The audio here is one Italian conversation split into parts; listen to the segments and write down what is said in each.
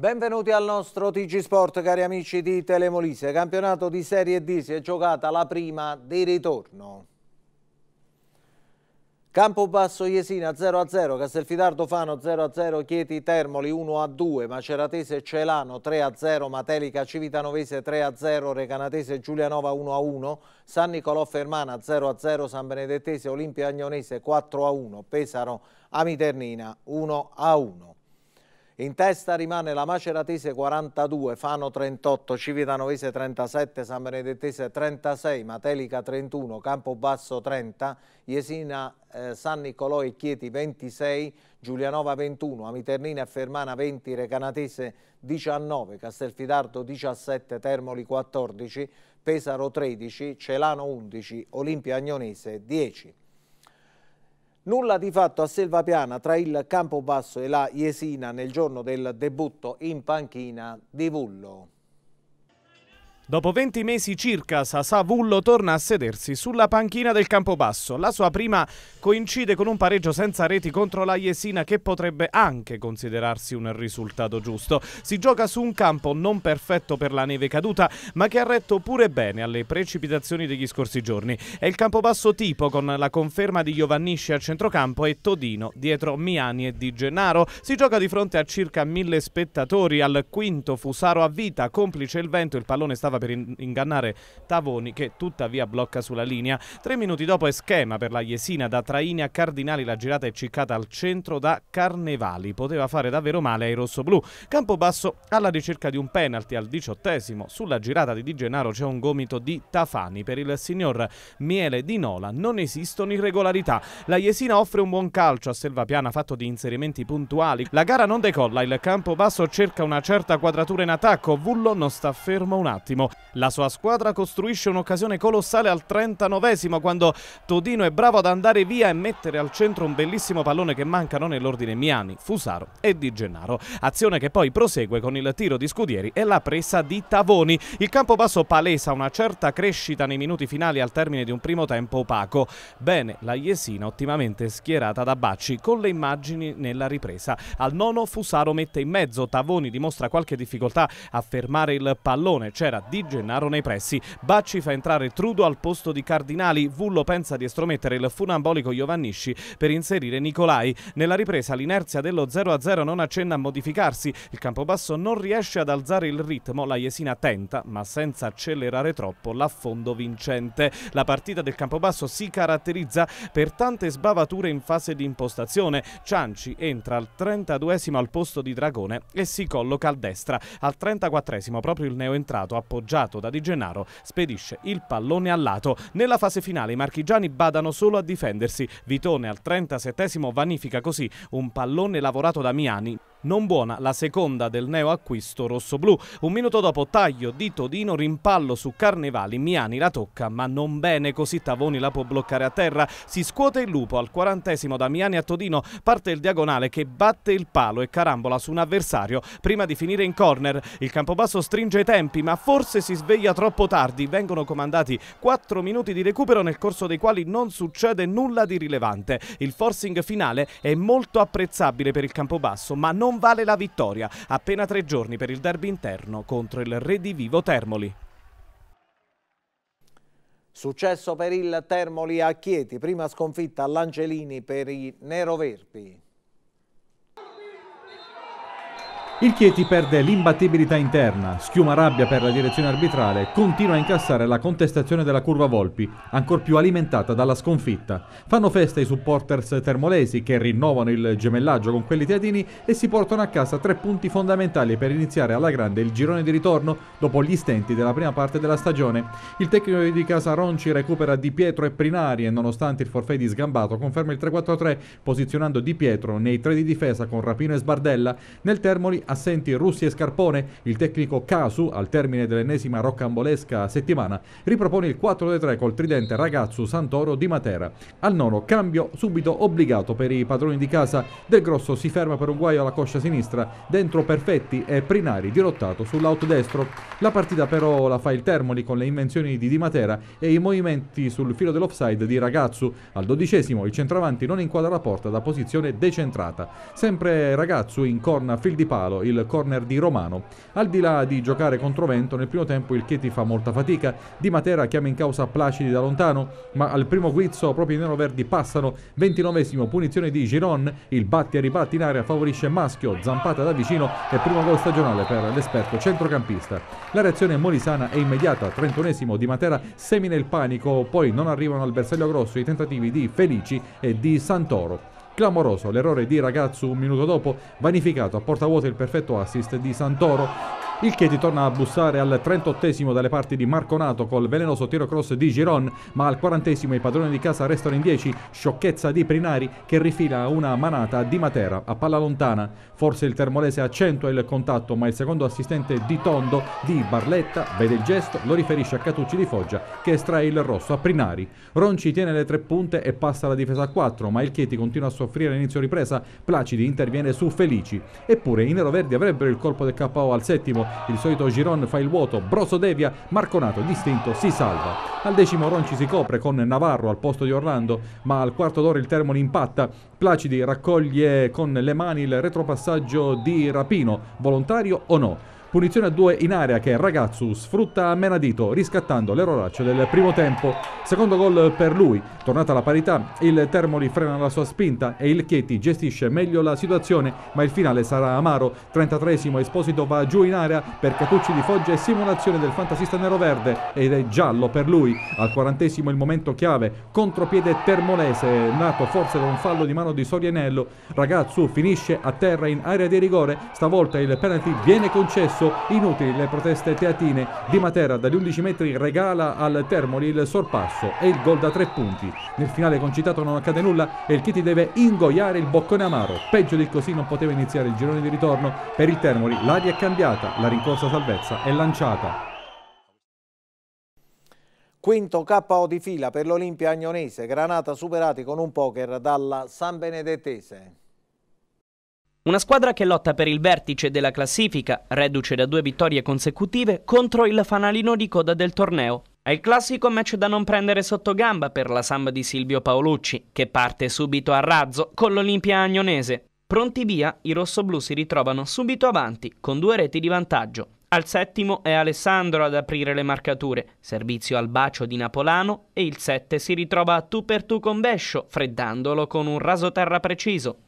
Benvenuti al nostro TG Sport cari amici di Telemolise, campionato di Serie D si è giocata la prima di ritorno. Campobasso Iesina 0-0, Castelfidardo Fano 0-0, Chieti Termoli 1-2, Maceratese Celano 3-0, Matelica Civitanovese 3-0, Recanatese Giulianova 1-1, San Nicolò Fermana 0-0, San Benedettese Olimpio Agnonese 4-1, Pesaro Amiternina 1-1. In testa rimane la Maceratese 42, Fano 38, Civitanovese 37, San Benedettese 36, Matelica 31, Campobasso 30, Iesina, eh, San Nicolò e Chieti 26, Giulianova 21, Amiternina e Fermana 20, Recanatese 19, Castelfidardo 17, Termoli 14, Pesaro 13, Celano 11, Olimpia Agnonese 10. Nulla di fatto a Selvapiana tra il Campobasso e la Iesina nel giorno del debutto in panchina di Vullo. Dopo 20 mesi circa, Sasà Vullo torna a sedersi sulla panchina del Campobasso. La sua prima coincide con un pareggio senza reti contro la Jesina che potrebbe anche considerarsi un risultato giusto. Si gioca su un campo non perfetto per la neve caduta, ma che ha retto pure bene alle precipitazioni degli scorsi giorni. È il Campobasso tipo con la conferma di Giovannisci al centrocampo e Todino dietro Miani e Di Gennaro. Si gioca di fronte a circa mille spettatori al quinto Fusaro a vita, complice il vento, il pallone stava per in- ingannare Tavoni che tuttavia blocca sulla linea. Tre minuti dopo è schema per la Jesina da Traini a Cardinali, la girata è ciccata al centro da Carnevali. Poteva fare davvero male ai rossoblù. Campobasso alla ricerca di un penalty al diciottesimo. Sulla girata di Di Gennaro c'è un gomito di Tafani. Per il signor Miele di Nola non esistono irregolarità. La Jesina offre un buon calcio a Selvapiana fatto di inserimenti puntuali. La gara non decolla, il Campobasso cerca una certa quadratura in attacco. Vullo non sta fermo un attimo. La sua squadra costruisce un'occasione colossale al 39esimo quando Todino è bravo ad andare via e mettere al centro un bellissimo pallone che mancano nell'ordine Miani, Fusaro e Di Gennaro. Azione che poi prosegue con il tiro di Scudieri e la presa di Tavoni. Il campo basso palesa una certa crescita nei minuti finali al termine di un primo tempo opaco. Bene la Jesina ottimamente schierata da Bacci con le immagini nella ripresa. Al nono Fusaro mette in mezzo, Tavoni dimostra qualche difficoltà a fermare il pallone, c'era di Gennaro nei pressi. Bacci fa entrare Trudo al posto di Cardinali, Vullo pensa di estromettere il funambolico Giovannisci per inserire Nicolai. Nella ripresa l'inerzia dello 0-0 non accenna a modificarsi, il Campobasso non riesce ad alzare il ritmo, la Jesina tenta, ma senza accelerare troppo l'affondo vincente. La partita del Campobasso si caratterizza per tante sbavature in fase di impostazione. Cianci entra al 32 al posto di Dragone e si colloca al destra. Al 34 proprio il neoentrato appoggia appoggiato da Di Gennaro, spedisce il pallone al lato. Nella fase finale i marchigiani badano solo a difendersi. Vitone al 37 vanifica così un pallone lavorato da Miani non buona la seconda del neo acquisto rossoblù. Un minuto dopo taglio di Todino, rimpallo su Carnevali, Miani la tocca ma non bene, così Tavoni la può bloccare a terra. Si scuote il lupo al quarantesimo da Miani a Todino, parte il diagonale che batte il palo e carambola su un avversario prima di finire in corner. Il Campobasso stringe i tempi ma forse si sveglia troppo tardi. Vengono comandati 4 minuti di recupero nel corso dei quali non succede nulla di rilevante. Il forcing finale è molto apprezzabile per il Campobasso ma non non vale la vittoria. Appena tre giorni per il derby interno contro il Redivivo Termoli. Successo per il Termoli a Chieti, prima sconfitta all'Angelini per i Neroverdi. Il Chieti perde l'imbattibilità interna, schiuma rabbia per la direzione arbitrale, continua a incassare la contestazione della curva Volpi, ancor più alimentata dalla sconfitta. Fanno festa i supporters termolesi che rinnovano il gemellaggio con quelli teatini e si portano a casa tre punti fondamentali per iniziare alla grande il girone di ritorno dopo gli stenti della prima parte della stagione. Il tecnico di casa Ronci recupera Di Pietro e Prinari e nonostante il forfè di Sgambato conferma il 3-4-3 posizionando Di Pietro nei tre di difesa con Rapino e Sbardella. Nel Termoli assenti Russi e Scarpone, il tecnico Casu, al termine dell'ennesima roccambolesca settimana, ripropone il 4-3 col tridente Ragazzu Santoro di Matera. Al nono cambio subito obbligato per i padroni di casa, Del Grosso si ferma per un guaio alla coscia sinistra, dentro Perfetti e Prinari dirottato sull'out destro. La partita però la fa il Termoli con le invenzioni di Di Matera e i movimenti sul filo dell'offside di Ragazzu. Al dodicesimo il centravanti non inquadra la porta da posizione decentrata. Sempre Ragazzu in corna fil di palo il corner di Romano. Al di là di giocare contro vento, nel primo tempo il Chieti fa molta fatica, Di Matera chiama in causa Placidi da lontano, ma al primo guizzo proprio i neroverdi passano, 29esimo punizione di Giron, il batti e ribatti in area favorisce Maschio, zampata da vicino e primo gol stagionale per l'esperto centrocampista. La reazione molisana è immediata, 31esimo Di Matera semina il panico, poi non arrivano al bersaglio grosso i tentativi di Felici e di Santoro. Clamoroso l'errore di Ragazzo un minuto dopo, vanificato a porta vuota il perfetto assist di Santoro il Chieti torna a bussare al 38 esimo dalle parti di Marconato col velenoso tiro cross di Giron, ma al 40 esimo i padroni di casa restano in 10, sciocchezza di Prinari che rifila una manata di Matera a palla lontana. Forse il termolese accentua il contatto, ma il secondo assistente di Tondo di Barletta vede il gesto, lo riferisce a Catucci di Foggia che estrae il rosso a Prinari. Ronci tiene le tre punte e passa la difesa a 4, ma il Chieti continua a soffrire all'inizio ripresa, Placidi interviene su Felici. Eppure i neroverdi avrebbero il colpo del KO al settimo, il solito Giron fa il vuoto, Broso devia, Marconato distinto si salva. Al decimo Ronci si copre con Navarro al posto di Orlando, ma al quarto d'ora il Termoli impatta. Placidi raccoglie con le mani il retropassaggio di Rapino, volontario o no. Punizione a due in area che Ragazzu sfrutta a menadito, riscattando l'erroraccio del primo tempo. Secondo gol per lui. Tornata la parità, il Termoli frena la sua spinta e il Chieti gestisce meglio la situazione, ma il finale sarà amaro. 33 Esposito va giù in area per Catucci di Foggia e simulazione del fantasista nero-verde ed è giallo per lui. Al 40 il momento chiave, contropiede termolese, nato forse da un fallo di mano di Sorianello. Ragazzu finisce a terra in area di rigore, stavolta il penalty viene concesso rosso, inutili le proteste teatine. Di Matera dagli 11 metri regala al Termoli il sorpasso e il gol da tre punti. Nel finale concitato non accade nulla e il Chiti deve ingoiare il boccone amaro. Peggio di così non poteva iniziare il girone di ritorno. Per il Termoli l'aria è cambiata, la rincorsa salvezza è lanciata. Quinto KO di fila per l'Olimpia Agnonese, Granata superati con un poker dalla San Benedettese. Una squadra che lotta per il vertice della classifica, reduce da due vittorie consecutive contro il fanalino di coda del torneo. È il classico match da non prendere sotto gamba per la samba di Silvio Paolucci, che parte subito a razzo con l'Olimpia Agnonese. Pronti via, i rossoblù si ritrovano subito avanti con due reti di vantaggio. Al settimo è Alessandro ad aprire le marcature, servizio al bacio di Napolano e il sette si ritrova a tu per tu con Bescio, freddandolo con un raso terra preciso.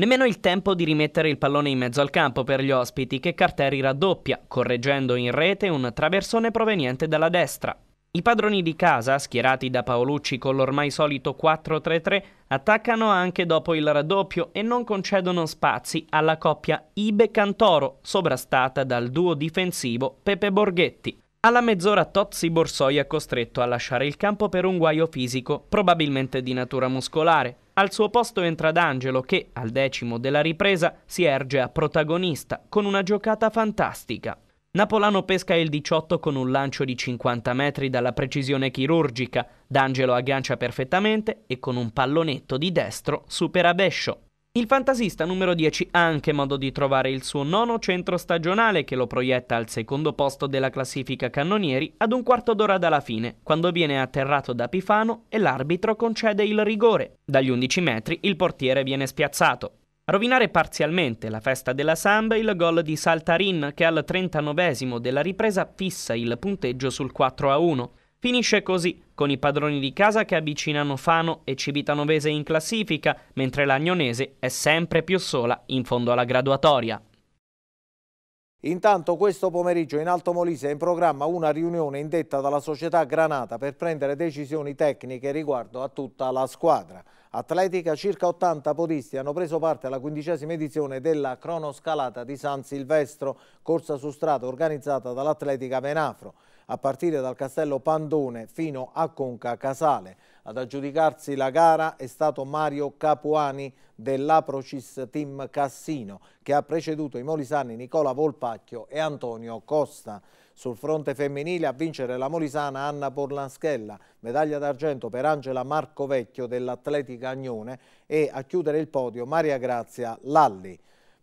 Nemmeno il tempo di rimettere il pallone in mezzo al campo per gli ospiti che Carteri raddoppia, correggendo in rete un traversone proveniente dalla destra. I padroni di casa, schierati da Paolucci con l'ormai solito 4-3-3, attaccano anche dopo il raddoppio e non concedono spazi alla coppia Ibe-Cantoro, sovrastata dal duo difensivo Pepe Borghetti. Alla mezz'ora Tozzi Borsoi è costretto a lasciare il campo per un guaio fisico, probabilmente di natura muscolare. Al suo posto entra D'Angelo che, al decimo della ripresa, si erge a protagonista con una giocata fantastica. Napolano pesca il 18 con un lancio di 50 metri dalla precisione chirurgica, D'Angelo aggancia perfettamente e con un pallonetto di destro supera Bescio. Il fantasista numero 10 ha anche modo di trovare il suo nono centro stagionale che lo proietta al secondo posto della classifica cannonieri ad un quarto d'ora dalla fine, quando viene atterrato da Pifano e l'arbitro concede il rigore. Dagli 11 metri il portiere viene spiazzato. A rovinare parzialmente la festa della samba il gol di Saltarin che al 39 della ripresa fissa il punteggio sul 4 1. Finisce così con i padroni di casa che avvicinano Fano e Civitanovese in classifica, mentre l'Agnonese è sempre più sola in fondo alla graduatoria. Intanto questo pomeriggio in Alto Molise è in programma una riunione indetta dalla società Granata per prendere decisioni tecniche riguardo a tutta la squadra. Atletica, circa 80 podisti hanno preso parte alla quindicesima edizione della cronoscalata di San Silvestro, corsa su strada organizzata dall'Atletica Venafro a partire dal castello Pandone fino a Conca Casale. Ad aggiudicarsi la gara è stato Mario Capuani dell'Aprocis Team Cassino che ha preceduto i molisani Nicola Volpacchio e Antonio Costa. Sul fronte femminile a vincere la molisana Anna Porlanschella, medaglia d'argento per Angela Marcovecchio dell'Atletica Agnone e a chiudere il podio Maria Grazia Lalli.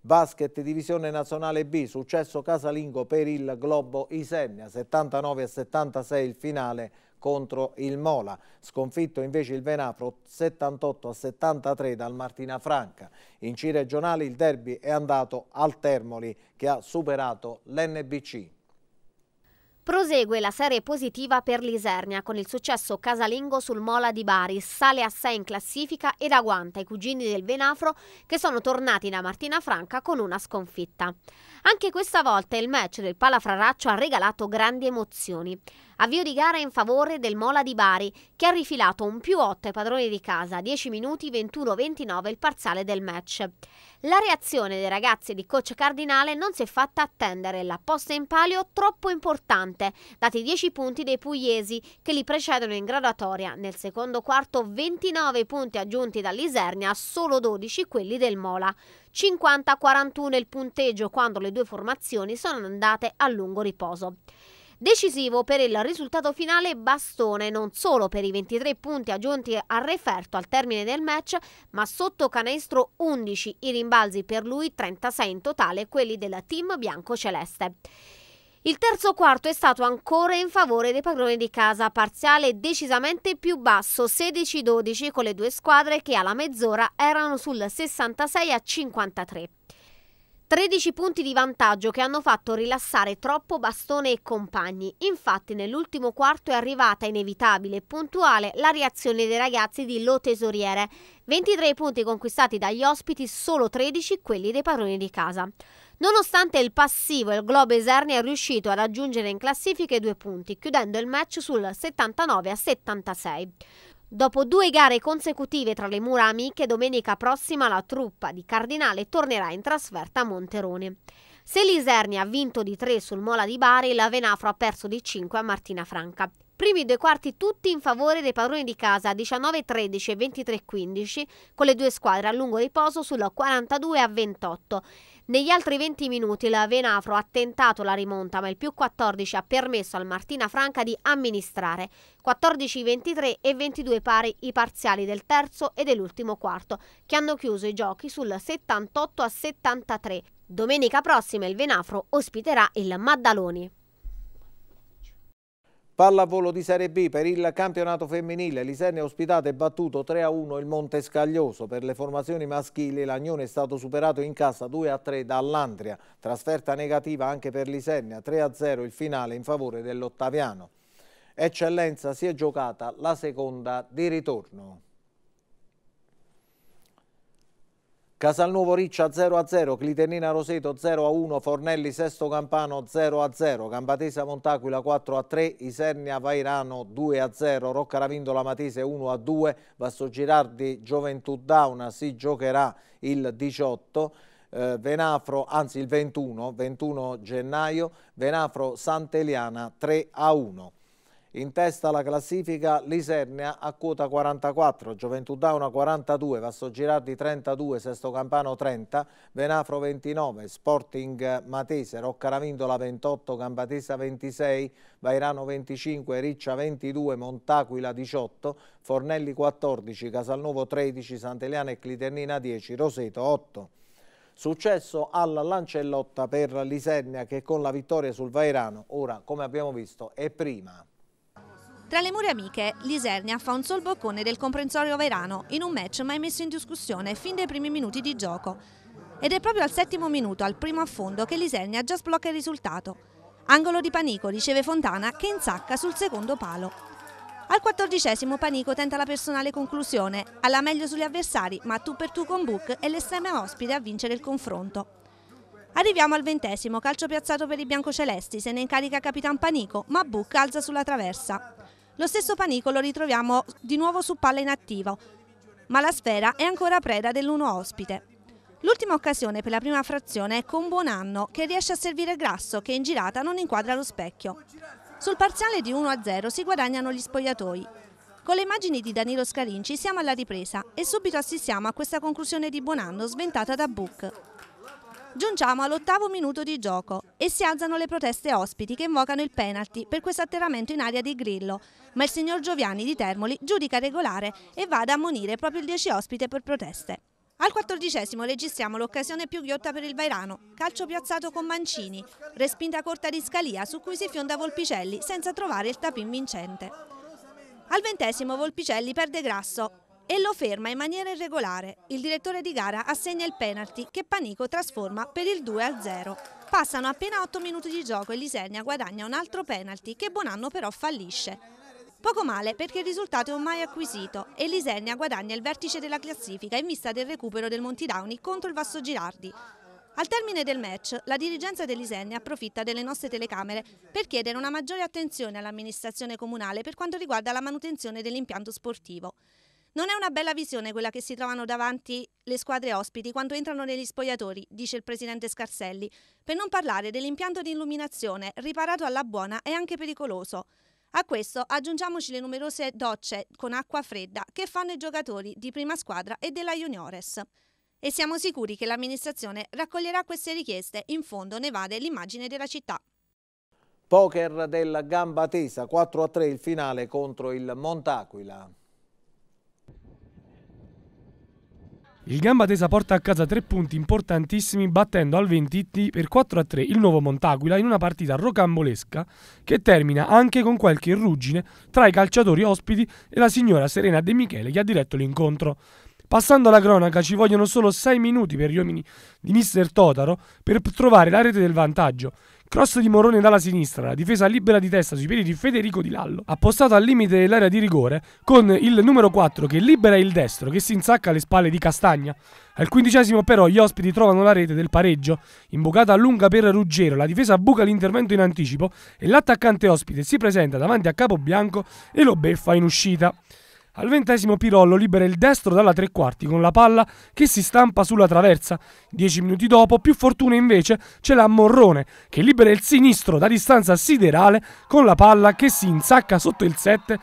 Basket Divisione Nazionale B, successo casalingo per il Globo Isernia, 79 a 76 il finale contro il Mola, sconfitto invece il Venafro 78 a 73 dal Martina Franca. In C regionale il derby è andato al Termoli che ha superato l'NBC. Prosegue la serie positiva per l'Isernia con il successo casalingo sul Mola di Bari, sale a 6 in classifica ed agguanta i cugini del Venafro che sono tornati da Martina Franca con una sconfitta. Anche questa volta il match del Palafraraccio ha regalato grandi emozioni. Avvio di gara in favore del Mola di Bari, che ha rifilato un più 8 ai padroni di casa, 10 minuti 21-29 il parziale del match. La reazione dei ragazzi di coach Cardinale non si è fatta attendere, la posta in palio troppo importante, dati 10 punti dei pugliesi che li precedono in graduatoria. Nel secondo quarto 29 punti aggiunti dall'Isernia, solo 12 quelli del Mola. 50-41 il punteggio quando le due formazioni sono andate a lungo riposo. Decisivo per il risultato finale bastone non solo per i 23 punti aggiunti al referto al termine del match, ma sotto canestro 11, i rimbalzi per lui 36 in totale, quelli del team bianco-celeste. Il terzo quarto è stato ancora in favore dei padroni di casa, parziale decisamente più basso, 16-12, con le due squadre che alla mezz'ora erano sul 66 a 53. 13 punti di vantaggio che hanno fatto rilassare troppo Bastone e compagni. Infatti nell'ultimo quarto è arrivata inevitabile e puntuale la reazione dei ragazzi di Lo Tesoriere. 23 punti conquistati dagli ospiti, solo 13 quelli dei padroni di casa. Nonostante il passivo, il Globo Eserni è riuscito a raggiungere in classifica i due punti, chiudendo il match sul 79 a 76. Dopo due gare consecutive tra le mura amiche, domenica prossima la truppa di Cardinale tornerà in trasferta a Monterone. Se l'Isernia ha vinto di 3 sul Mola di Bari, la Venafro ha perso di 5 a Martina Franca. Primi due quarti tutti in favore dei padroni di casa 19-13 e 23-15, con le due squadre a lungo riposo sulla 42 28 negli altri 20 minuti la Venafro ha tentato la rimonta, ma il più 14 ha permesso al Martina Franca di amministrare. 14-23 e 22 pari i parziali del terzo e dell'ultimo quarto, che hanno chiuso i giochi sul 78 73. Domenica prossima il Venafro ospiterà il Maddaloni. Pallavolo di Serie B per il campionato femminile. Lisernia ospitata e battuto 3-1 il Monte Scaglioso. Per le formazioni maschili l'Agnone è stato superato in casa 2-3 dall'Andria. Trasferta negativa anche per Lisernia 3-0 il finale in favore dell'Ottaviano. Eccellenza si è giocata la seconda di ritorno. Casalnuovo Riccia 0-0, a Clitennina Roseto 0-1, a Fornelli Sesto Campano 0-0, a Gambatesa Montaquila 4-3, a Isernia Vairano 2-0, a Rocca Ravindola Matese 1-2, a Vasso Girardi Gioventù Dauna si giocherà il 18 eh, Venafro, anzi il 21, 21 gennaio, Venafro Santeliana 3 a 1. In testa la classifica Lisernia a quota 44, Gioventù Dauna 42, Vasso Girardi 32, Sesto Campano 30, Venafro 29, Sporting Matese, Roccaravindola 28, Gambatesa 26, Vairano 25, Riccia 22, Montaquila 18, Fornelli 14, Casalnuovo 13, Sant'Eliana e Cliternina 10, Roseto 8. Successo alla Lancellotta per Lisernia che con la vittoria sul Vairano, ora come abbiamo visto, è prima. Tra le mura amiche, l'Isernia fa un sol boccone del comprensorio Verano in un match mai messo in discussione fin dai primi minuti di gioco. Ed è proprio al settimo minuto, al primo affondo, che l'Isernia già sblocca il risultato. Angolo di Panico riceve Fontana che insacca sul secondo palo. Al quattordicesimo Panico tenta la personale conclusione, alla meglio sugli avversari, ma tu per tu con Book è l'estrema ospite a vincere il confronto. Arriviamo al ventesimo, calcio piazzato per i biancocelesti, se ne incarica Capitan Panico, ma Book alza sulla traversa. Lo stesso panico lo ritroviamo di nuovo su palla in attivo, ma la sfera è ancora preda dell'uno ospite. L'ultima occasione per la prima frazione è con Buonanno, che riesce a servire Grasso, che in girata non inquadra lo specchio. Sul parziale di 1-0 si guadagnano gli spogliatoi. Con le immagini di Danilo Scarinci siamo alla ripresa e subito assistiamo a questa conclusione di Buonanno sventata da Book. Giungiamo all'ottavo minuto di gioco e si alzano le proteste ospiti che invocano il penalty per questo atterramento in aria di Grillo, ma il signor Gioviani di Termoli giudica regolare e va ad ammonire proprio il 10 ospite per proteste. Al quattordicesimo registriamo l'occasione più ghiotta per il Vairano, calcio piazzato con Mancini, respinta corta di Scalia su cui si fionda Volpicelli senza trovare il tapin vincente. Al ventesimo Volpicelli perde Grasso, e lo ferma in maniera irregolare. Il direttore di gara assegna il penalty che Panico trasforma per il 2-0. Passano appena 8 minuti di gioco e Lisegna guadagna un altro penalty che Bonanno però fallisce. Poco male perché il risultato è un mai acquisito e Lisegna guadagna il vertice della classifica in vista del recupero del Montidauni contro il Vasso Girardi. Al termine del match, la dirigenza dell'Isegna approfitta delle nostre telecamere per chiedere una maggiore attenzione all'amministrazione comunale per quanto riguarda la manutenzione dell'impianto sportivo. Non è una bella visione quella che si trovano davanti le squadre ospiti quando entrano negli spogliatori, dice il presidente Scarselli, per non parlare dell'impianto di illuminazione, riparato alla buona e anche pericoloso. A questo aggiungiamoci le numerose docce con acqua fredda che fanno i giocatori di prima squadra e della Juniores. E siamo sicuri che l'amministrazione raccoglierà queste richieste, in fondo ne vade l'immagine della città. Poker della gamba tesa, 4 a 3 il finale contro il Montaquila. Il Gamba Tesa porta a casa tre punti importantissimi battendo al 20 per 4-3 a il nuovo Montaguila in una partita rocambolesca che termina anche con qualche ruggine tra i calciatori ospiti e la signora Serena De Michele che ha diretto l'incontro. Passando alla cronaca ci vogliono solo 6 minuti per gli uomini di Mister Totaro per trovare la rete del vantaggio Cross di Morone dalla sinistra, la difesa libera di testa sui piedi di Federico Di Lallo, appostato al limite dell'area di rigore con il numero 4 che libera il destro che si insacca alle spalle di Castagna. Al quindicesimo però gli ospiti trovano la rete del pareggio, imbucata a lunga per Ruggero, la difesa buca l'intervento in anticipo e l'attaccante ospite si presenta davanti a Capo Bianco e lo beffa in uscita. Al ventesimo Pirollo libera il destro dalla tre quarti con la palla che si stampa sulla traversa. Dieci minuti dopo, più fortuna invece, ce l'ha Morrone che libera il sinistro da distanza siderale con la palla che si insacca sotto il 7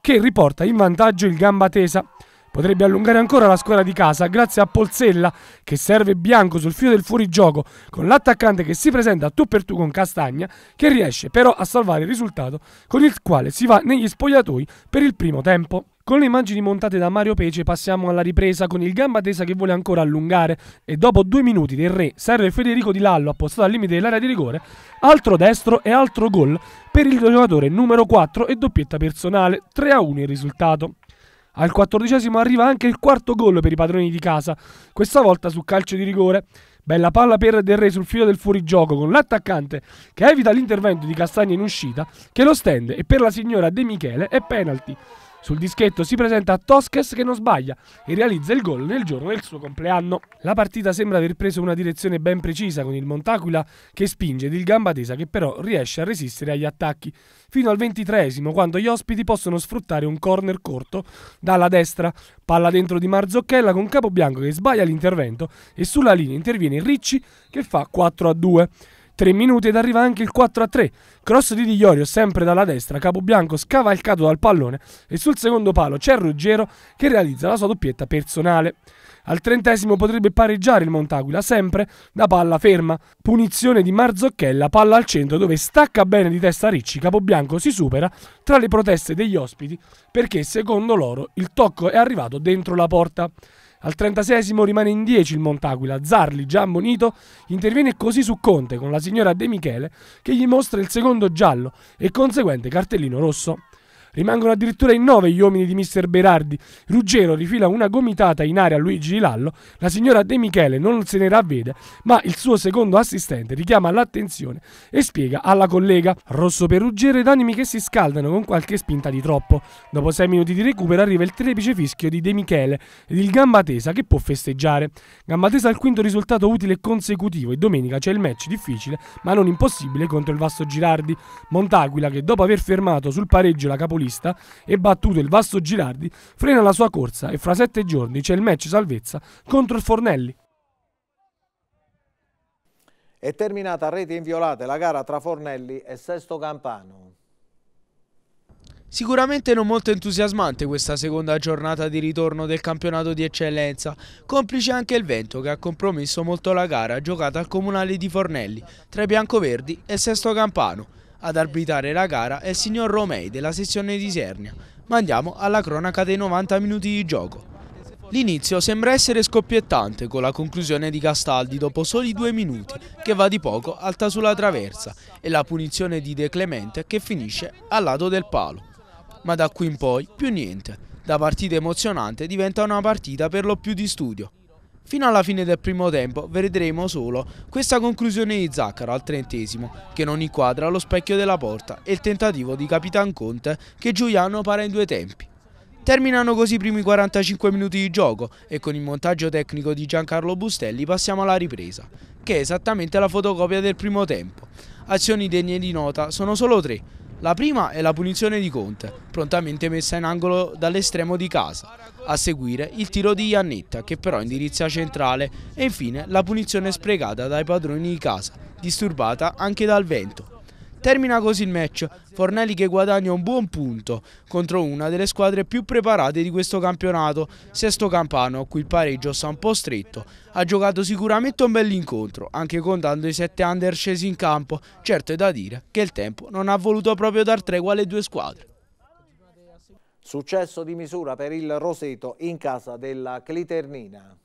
che riporta in vantaggio il gamba tesa. Potrebbe allungare ancora la squadra di casa grazie a Polzella che serve bianco sul filo del fuorigioco con l'attaccante che si presenta tu per tu con Castagna che riesce però a salvare il risultato con il quale si va negli spogliatoi per il primo tempo. Con le immagini montate da Mario Pece passiamo alla ripresa con il gamba tesa che vuole ancora allungare e dopo due minuti del re serve Federico Di Lallo appostato al limite dell'area di rigore, altro destro e altro gol per il giocatore numero 4 e doppietta personale, 3-1 a il risultato. Al quattordicesimo arriva anche il quarto gol per i padroni di casa, questa volta su calcio di rigore. Bella palla per Del Re sul filo del fuorigioco con l'attaccante che evita l'intervento di Castagna in uscita, che lo stende e per la signora De Michele è penalty. Sul dischetto si presenta Tosques che non sbaglia e realizza il gol nel giorno del suo compleanno. La partita sembra aver preso una direzione ben precisa con il Montaquila che spinge ed il Gambatesa che però riesce a resistere agli attacchi fino al ventitreesimo quando gli ospiti possono sfruttare un corner corto dalla destra. Palla dentro di Marzocchella con Capobianco che sbaglia l'intervento e sulla linea interviene Ricci che fa 4 a 2. 3 minuti ed arriva anche il 4 a 3. Cross di Di Digliorio sempre dalla destra, Capobianco scavalcato dal pallone e sul secondo palo c'è Ruggero che realizza la sua doppietta personale. Al trentesimo potrebbe pareggiare il Montaguila, sempre da palla ferma. Punizione di Marzocchella, palla al centro dove stacca bene di testa Ricci, Capobianco si supera tra le proteste degli ospiti perché secondo loro il tocco è arrivato dentro la porta. Al 36 rimane in 10 il Montaquila, Zarli, già ammonito, interviene così su Conte con la signora De Michele che gli mostra il secondo giallo e conseguente cartellino rosso. Rimangono addirittura in nove gli uomini di Mr. Berardi. Ruggero rifila una gomitata in aria a Luigi Di Lallo. La signora De Michele non se ne ravvede, ma il suo secondo assistente richiama l'attenzione e spiega alla collega. Rosso per Ruggero ed animi che si scaldano con qualche spinta di troppo. Dopo sei minuti di recupero arriva il trepice fischio di De Michele ed il Gambatesa che può festeggiare. Gambatesa al quinto risultato utile e consecutivo e domenica c'è il match difficile ma non impossibile contro il Vasto Girardi. Montaguila che dopo aver fermato sul pareggio la capolina vista e battuto il Vasto Girardi, frena la sua corsa e fra sette giorni c'è il match salvezza contro il Fornelli. È terminata a reti inviolate la gara tra Fornelli e Sesto Campano. Sicuramente non molto entusiasmante questa seconda giornata di ritorno del campionato di eccellenza, complice anche il vento che ha compromesso molto la gara giocata al comunale di Fornelli tra i biancoverdi e Sesto Campano. Ad arbitrare la gara è il signor Romei della sezione di Sernia, ma andiamo alla cronaca dei 90 minuti di gioco. L'inizio sembra essere scoppiettante con la conclusione di Castaldi dopo soli due minuti, che va di poco alta sulla traversa, e la punizione di De Clemente che finisce al lato del palo. Ma da qui in poi più niente, da partita emozionante diventa una partita per lo più di studio, Fino alla fine del primo tempo vedremo solo questa conclusione di Zaccaro al trentesimo che non inquadra lo specchio della porta e il tentativo di Capitan Conte che Giuliano para in due tempi. Terminano così i primi 45 minuti di gioco e con il montaggio tecnico di Giancarlo Bustelli passiamo alla ripresa, che è esattamente la fotocopia del primo tempo. Azioni degne di nota sono solo tre, la prima è la punizione di Conte, prontamente messa in angolo dall'estremo di casa. A seguire il tiro di Iannetta, che però indirizza centrale, e infine la punizione sprecata dai padroni di casa, disturbata anche dal vento. Termina così il match, Fornelli che guadagna un buon punto contro una delle squadre più preparate di questo campionato, Sesto Campano, a cui il pareggio sta un po' stretto. Ha giocato sicuramente un bell'incontro, anche contando i sette under scesi in campo, certo è da dire che il tempo non ha voluto proprio dar tregua alle due squadre. Successo di misura per il Roseto in casa della Cliternina.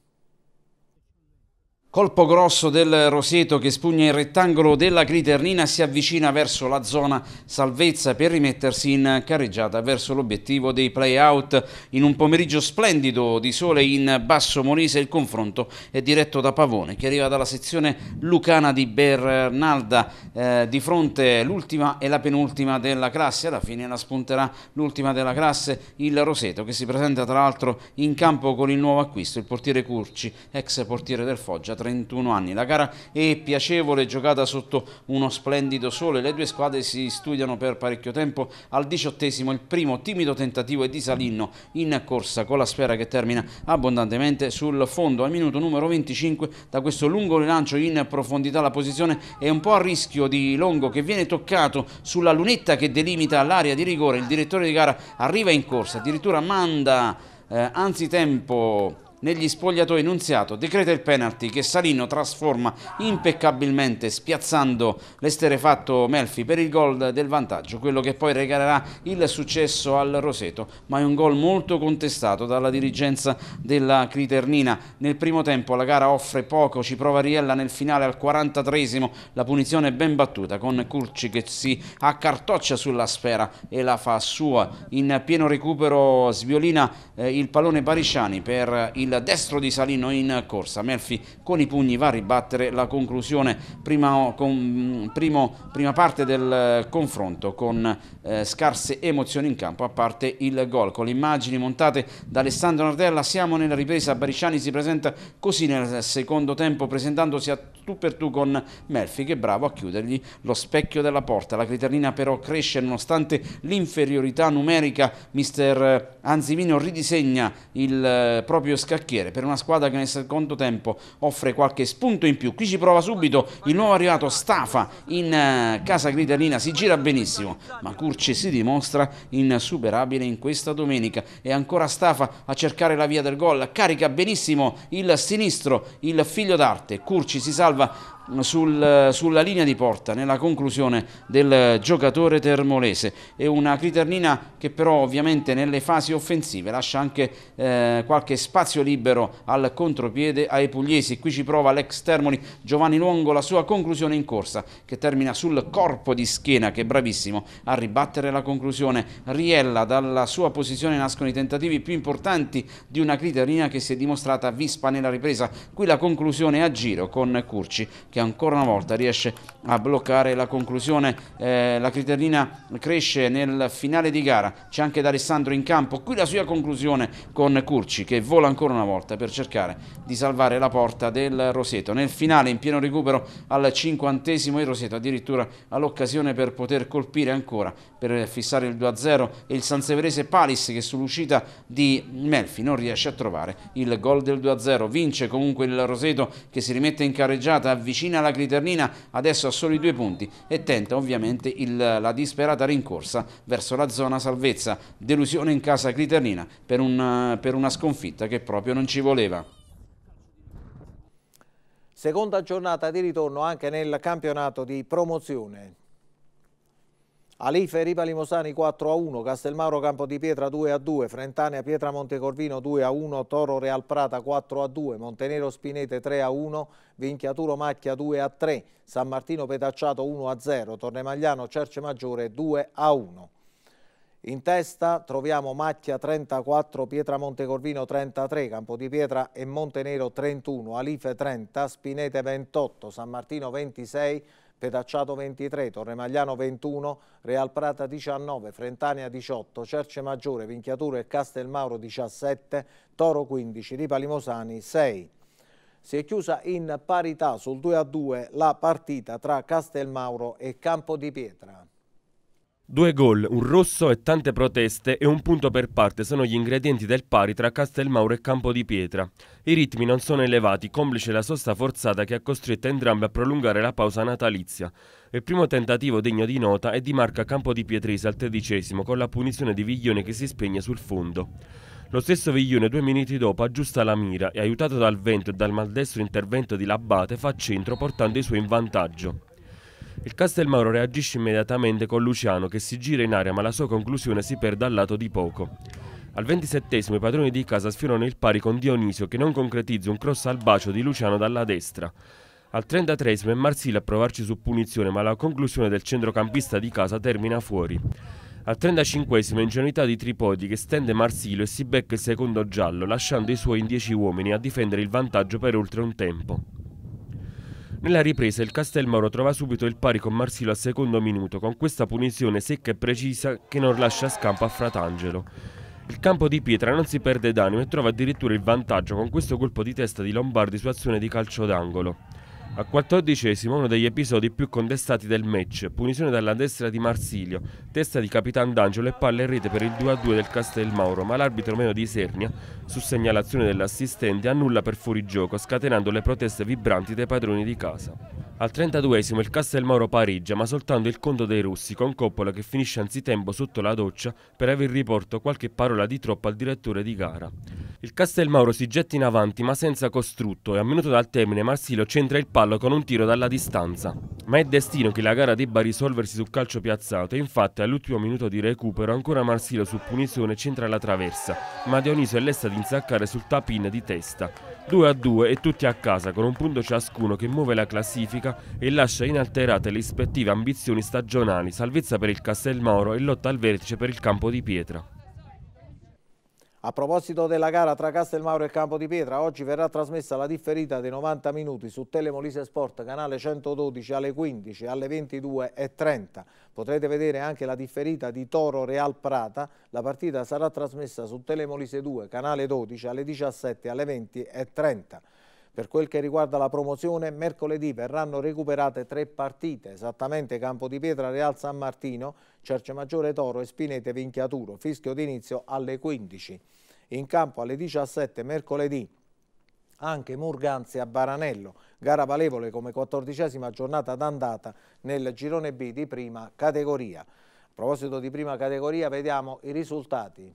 Colpo grosso del Roseto che spugna il rettangolo della Criternina si avvicina verso la zona salvezza per rimettersi in carreggiata verso l'obiettivo dei play-out. In un pomeriggio splendido di sole in Basso Molise il confronto è diretto da Pavone che arriva dalla sezione lucana di Bernalda. Eh, di fronte l'ultima e la penultima della classe, alla fine la spunterà l'ultima della classe il Roseto che si presenta tra l'altro in campo con il nuovo acquisto, il portiere Curci, ex portiere del Foggia 31 anni. La gara è piacevole, giocata sotto uno splendido sole. Le due squadre si studiano per parecchio tempo. Al diciottesimo il primo timido tentativo è di Salinno in corsa con la sfera che termina abbondantemente sul fondo. Al minuto numero 25 da questo lungo rilancio in profondità la posizione è un po' a rischio di Longo che viene toccato sulla lunetta che delimita l'area di rigore. Il direttore di gara arriva in corsa, addirittura manda eh, anzitempo negli spogliatoi Nunziato decreta il penalty che Salino trasforma impeccabilmente spiazzando l'esterefatto Melfi per il gol del vantaggio, quello che poi regalerà il successo al Roseto, ma è un gol molto contestato dalla dirigenza della Criternina. Nel primo tempo la gara offre poco, ci prova Riella nel finale al 43esimo, la punizione è ben battuta con Curci che si accartoccia sulla sfera e la fa sua. In pieno recupero sviolina eh, il pallone Parisciani per il il destro di Salino in corsa. Melfi con i pugni va a ribattere la conclusione, prima, con, primo, prima parte del confronto con eh, scarse emozioni in campo, a parte il gol. Con le immagini montate da Alessandro Nardella siamo nella ripresa, Barisciani si presenta così nel secondo tempo presentandosi a tu per tu con Melfi che è bravo a chiudergli lo specchio della porta. La Criterina però cresce nonostante l'inferiorità numerica. Mister eh, Anzivino ridisegna il eh, proprio scacchiere scacchiere per una squadra che nel secondo tempo offre qualche spunto in più. Qui ci prova subito il nuovo arrivato Stafa in eh, casa gritalina, si gira benissimo, ma Curci si dimostra insuperabile in questa domenica. E ancora Stafa a cercare la via del gol, carica benissimo il sinistro, il figlio d'arte. Curci si salva sul, sulla linea di porta nella conclusione del giocatore termolese è una Criternina che però ovviamente nelle fasi offensive lascia anche eh, qualche spazio libero al contropiede ai pugliesi qui ci prova l'ex Termoli Giovanni Longo la sua conclusione in corsa che termina sul corpo di schiena che è bravissimo a ribattere la conclusione Riella dalla sua posizione nascono i tentativi più importanti di una Criternina che si è dimostrata vispa nella ripresa qui la conclusione a giro con Curci che ancora una volta riesce a bloccare la conclusione. Eh, la Criterina cresce nel finale di gara, c'è anche D'Alessandro in campo, qui la sua conclusione con Curci che vola ancora una volta per cercare di salvare la porta del Roseto. Nel finale in pieno recupero al cinquantesimo il Roseto addirittura ha l'occasione per poter colpire ancora per fissare il 2-0 e il Sanseverese Palis che sull'uscita di Melfi non riesce a trovare il gol del 2-0. Vince comunque il Roseto che si rimette in carreggiata avvicina vicina alla Cliternina, adesso a soli due punti e tenta ovviamente il, la disperata rincorsa verso la zona salvezza. Delusione in casa Criternina per, un, per una sconfitta che proprio non ci voleva. Seconda giornata di ritorno anche nel campionato di promozione. Alife Ripa Limosani 4 a 1, Castelmauro Campo di Pietra 2 a 2, Frentania Pietra Montecorvino 2 a 1, Toro Real Prata 4 a 2, Montenero Spinete 3 a 1, Vinchiaturo Macchia 2 a 3, San Martino Petacciato 1 a 0, Tornemagliano Cerce Maggiore 2 a 1. In testa troviamo Macchia 34, Pietra Montecorvino 33, Campo di Pietra e Montenero 31, Alife 30, Spinete 28, San Martino 26, Petacciato 23, Torremagliano 21, Real Prata 19, Frentania 18, Cerce Maggiore, Vinchiature e Castelmauro 17, Toro 15, Ripalimosani 6. Si è chiusa in parità sul 2-2 la partita tra Castelmauro e Campo di Pietra. Due gol, un rosso e tante proteste e un punto per parte sono gli ingredienti del pari tra Castelmauro e Campo di Pietra. I ritmi non sono elevati, complice la sosta forzata che ha costretto entrambi a prolungare la pausa natalizia. Il primo tentativo degno di nota è di marca Campo di Pietrese al tredicesimo con la punizione di Viglione che si spegne sul fondo. Lo stesso Viglione due minuti dopo aggiusta la mira e aiutato dal vento e dal maldestro intervento di Labbate fa centro portando i suoi in vantaggio. Il Castelmauro reagisce immediatamente con Luciano che si gira in aria ma la sua conclusione si perde al lato di poco. Al ventisettesimo i padroni di casa sfiorano il pari con Dionisio che non concretizza un cross al bacio di Luciano dalla destra. Al 33 è Marsile a provarci su punizione ma la conclusione del centrocampista di casa termina fuori. Al 35 ingenuità di Tripodi che stende Marsilo e si becca il secondo giallo lasciando i suoi in 10 uomini a difendere il vantaggio per oltre un tempo. Nella ripresa il Castelmauro trova subito il pari con Marsilo al secondo minuto, con questa punizione secca e precisa che non lascia scampo a Fratangelo. Il campo di pietra non si perde d'animo e trova addirittura il vantaggio con questo colpo di testa di Lombardi su azione di calcio d'angolo. Al quattordicesimo uno degli episodi più contestati del match, punizione dalla destra di Marsilio, testa di Capitan D'Angelo e palla in rete per il 2-2 del Castel Mauro, ma l'arbitro meno di Sernia, su segnalazione dell'assistente, annulla per fuorigioco, scatenando le proteste vibranti dei padroni di casa. Al 32esimo il Mauro pareggia, ma soltanto il conto dei russi, con Coppola che finisce anzitempo sotto la doccia per aver riporto qualche parola di troppo al direttore di gara. Il Castel Mauro si getta in avanti ma senza costrutto e a minuto dal termine Marsilio centra il palco fallo con un tiro dalla distanza. Ma è destino che la gara debba risolversi su calcio piazzato e infatti all'ultimo minuto di recupero ancora Marsilo su punizione centra la traversa, ma Dioniso è lesta ad insaccare sul tapin di testa. 2 a 2 e tutti a casa con un punto ciascuno che muove la classifica e lascia inalterate le rispettive ambizioni stagionali, salvezza per il Castelmauro e lotta al vertice per il campo di pietra. A proposito della gara tra Castelmauro e Campo di Pietra, oggi verrà trasmessa la differita dei 90 minuti su Telemolise Sport, canale 112 alle 15, alle 22.30. Potrete vedere anche la differita di Toro Real Prata. La partita sarà trasmessa su Telemolise 2, canale 12, alle 17, alle 20.30. Per quel che riguarda la promozione, mercoledì verranno recuperate tre partite, esattamente Campo di Pietra, Real San Martino, Cercemaggiore Toro e Spinete Vinchiaturo, fischio d'inizio alle 15. In campo alle 17 mercoledì anche Murganzi a Baranello, gara valevole come quattordicesima giornata d'andata nel girone B di prima categoria. A proposito di prima categoria vediamo i risultati.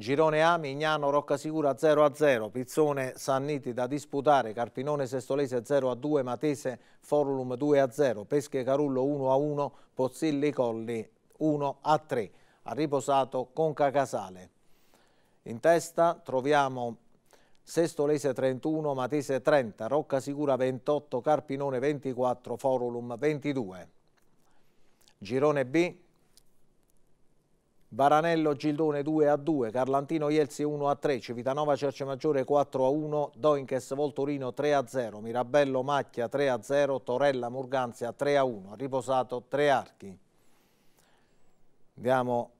Girone A, Mignano, Roccasicura 0-0, a Pizzone, Sanniti da disputare, Carpinone, Sestolese 0-2, a Matese, Forum 2-0, a Pesche, Carullo 1-1, a Pozzilli, Colli 1-3. a Ha riposato Conca Casale. In testa troviamo Sestolese 31, Matese 30, Roccasicura 28, Carpinone 24, Forum 22. Girone B, Baranello Gildone 2 a 2, Carlantino Ielsi 1 a 3, Civitanova Cercemaggiore 4 a 1, Doinches Voltorino 3 a 0, Mirabello Macchia 3 a 0, Torella Murganzia 3 a 1, riposato 3 archi. Andiamo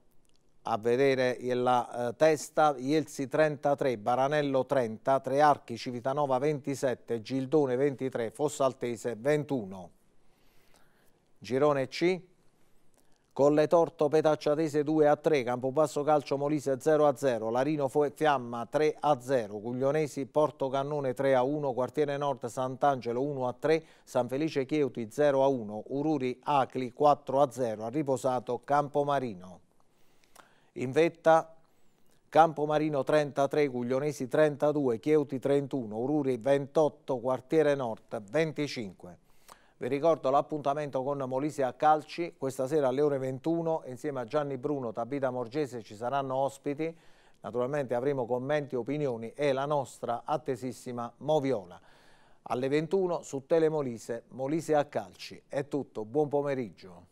a vedere la eh, testa, Ielsi 33, Baranello 30, 3 archi, Civitanova 27, Gildone 23, Fossaltese 21. Girone C, Colle Torto Petacciatese 2 a 3, Campobasso Calcio Molise 0 a 0, Larino Fiamma 3 a 0, Guglionesi Porto Cannone 3 a 1, Quartiere Nord Sant'Angelo 1 a 3, San Felice Chieuti 0 a 1, Ururi Acli 4 a 0, a riposato Campomarino. In vetta Campomarino 33, Guglionesi 32, Chieuti 31, Ururi 28, Quartiere Nord 25. Vi ricordo l'appuntamento con Molise a Calci questa sera alle ore 21 insieme a Gianni Bruno, Tabita Morgese ci saranno ospiti. Naturalmente avremo commenti, opinioni e la nostra attesissima Moviola. Alle 21 su Telemolise, Molise a Calci. È tutto, buon pomeriggio.